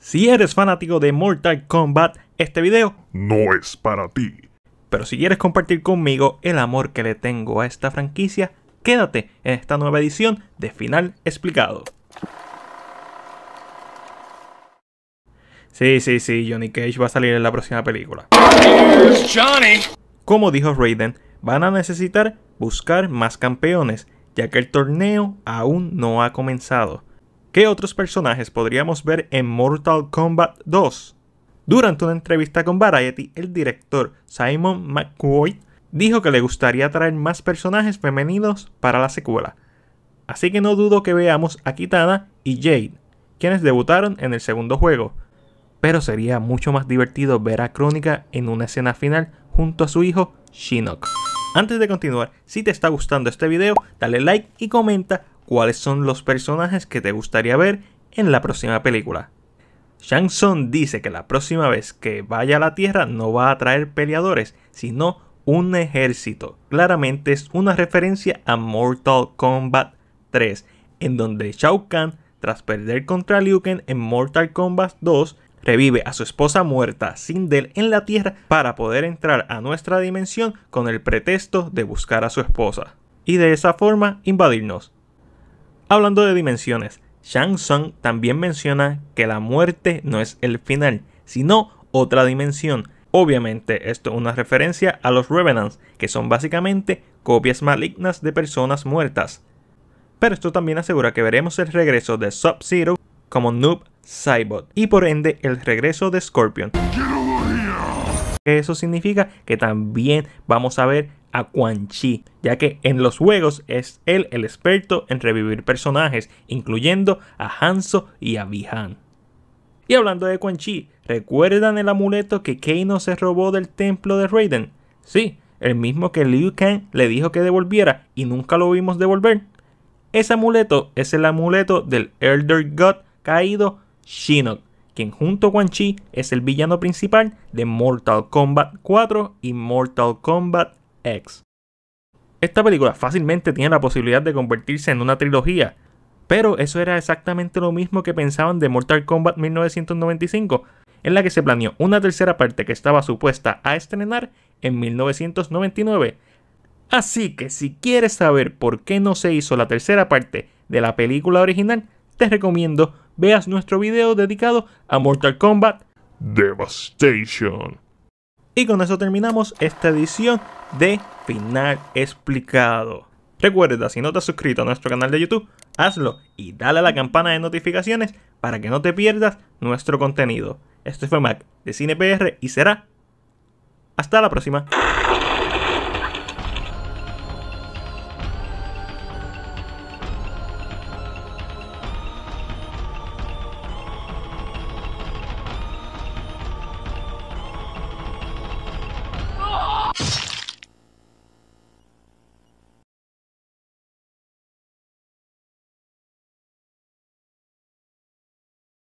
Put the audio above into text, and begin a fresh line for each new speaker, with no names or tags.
Si eres fanático de Mortal Kombat, este video no es para ti. Pero si quieres compartir conmigo el amor que le tengo a esta franquicia, quédate en esta nueva edición de Final Explicado. Sí, sí, sí, Johnny Cage va a salir en la próxima película. Como dijo Raiden, van a necesitar buscar más campeones, ya que el torneo aún no ha comenzado. ¿Qué otros personajes podríamos ver en Mortal Kombat 2? Durante una entrevista con Variety, el director Simon McCoy dijo que le gustaría traer más personajes femeninos para la secuela. Así que no dudo que veamos a Kitana y Jade, quienes debutaron en el segundo juego. Pero sería mucho más divertido ver a Crónica en una escena final junto a su hijo Shinnok. Antes de continuar, si te está gustando este video, dale like y comenta cuáles son los personajes que te gustaría ver en la próxima película. Shang Tsung dice que la próxima vez que vaya a la Tierra no va a traer peleadores, sino un ejército. Claramente es una referencia a Mortal Kombat 3, en donde Shao Kahn, tras perder contra Liu Kang en Mortal Kombat 2, revive a su esposa muerta Sindel en la Tierra para poder entrar a nuestra dimensión con el pretexto de buscar a su esposa. Y de esa forma invadirnos. Hablando de dimensiones, Shang Tsung también menciona que la muerte no es el final, sino otra dimensión. Obviamente, esto es una referencia a los Revenants, que son básicamente copias malignas de personas muertas. Pero esto también asegura que veremos el regreso de Sub-Zero como Noob Cybot. y por ende el regreso de Scorpion. Eso significa que también vamos a ver a Quan Chi, ya que en los juegos es él el experto en revivir personajes, incluyendo a Hanzo y a Bihan. Y hablando de Quan Chi, ¿recuerdan el amuleto que Kano se robó del templo de Raiden? Sí, el mismo que Liu Kang le dijo que devolviera y nunca lo vimos devolver. Ese amuleto es el amuleto del Elder God caído Shinnok, quien junto a Quan Chi es el villano principal de Mortal Kombat 4 y Mortal Kombat esta película fácilmente tiene la posibilidad de convertirse en una trilogía, pero eso era exactamente lo mismo que pensaban de Mortal Kombat 1995, en la que se planeó una tercera parte que estaba supuesta a estrenar en 1999. Así que si quieres saber por qué no se hizo la tercera parte de la película original, te recomiendo veas nuestro video dedicado a Mortal Kombat Devastation. Y con eso terminamos esta edición de Final Explicado. Recuerda, si no te has suscrito a nuestro canal de YouTube, hazlo y dale a la campana de notificaciones para que no te pierdas nuestro contenido. Esto fue Mac de CinePR y será hasta la próxima.